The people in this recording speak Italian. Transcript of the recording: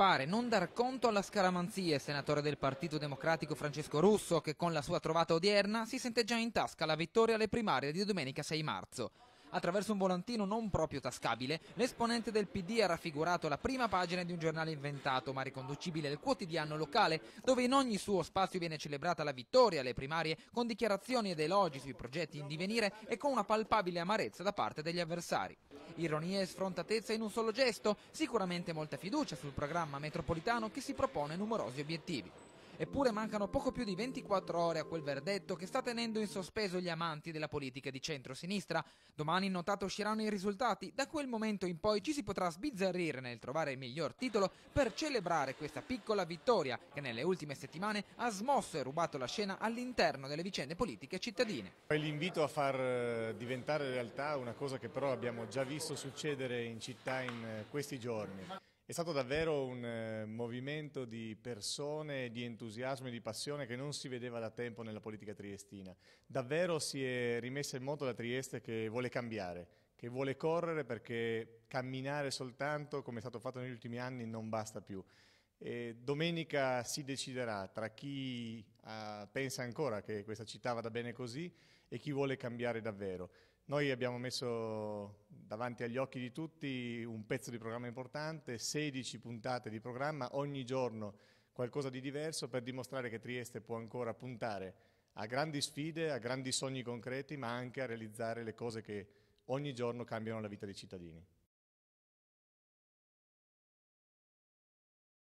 appare non dar conto alla scaramanzia, senatore del Partito Democratico Francesco Russo, che con la sua trovata odierna si sente già in tasca la vittoria alle primarie di domenica 6 marzo. Attraverso un volantino non proprio tascabile, l'esponente del PD ha raffigurato la prima pagina di un giornale inventato, ma riconducibile al quotidiano locale, dove in ogni suo spazio viene celebrata la vittoria alle primarie con dichiarazioni ed elogi sui progetti in divenire e con una palpabile amarezza da parte degli avversari. Ironia e sfrontatezza in un solo gesto, sicuramente molta fiducia sul programma metropolitano che si propone numerosi obiettivi. Eppure mancano poco più di 24 ore a quel verdetto che sta tenendo in sospeso gli amanti della politica di centro-sinistra. Domani in notata usciranno i risultati, da quel momento in poi ci si potrà sbizzarrire nel trovare il miglior titolo per celebrare questa piccola vittoria che nelle ultime settimane ha smosso e rubato la scena all'interno delle vicende politiche cittadine. L'invito a far eh, diventare realtà una cosa che però abbiamo già visto succedere in città in eh, questi giorni. È stato davvero un eh, movimento di persone, di entusiasmo e di passione che non si vedeva da tempo nella politica triestina. Davvero si è rimessa in moto la Trieste che vuole cambiare, che vuole correre perché camminare soltanto, come è stato fatto negli ultimi anni, non basta più. E domenica si deciderà tra chi uh, pensa ancora che questa città vada bene così e chi vuole cambiare davvero. Noi abbiamo messo davanti agli occhi di tutti un pezzo di programma importante, 16 puntate di programma, ogni giorno qualcosa di diverso per dimostrare che Trieste può ancora puntare a grandi sfide, a grandi sogni concreti, ma anche a realizzare le cose che ogni giorno cambiano la vita dei cittadini.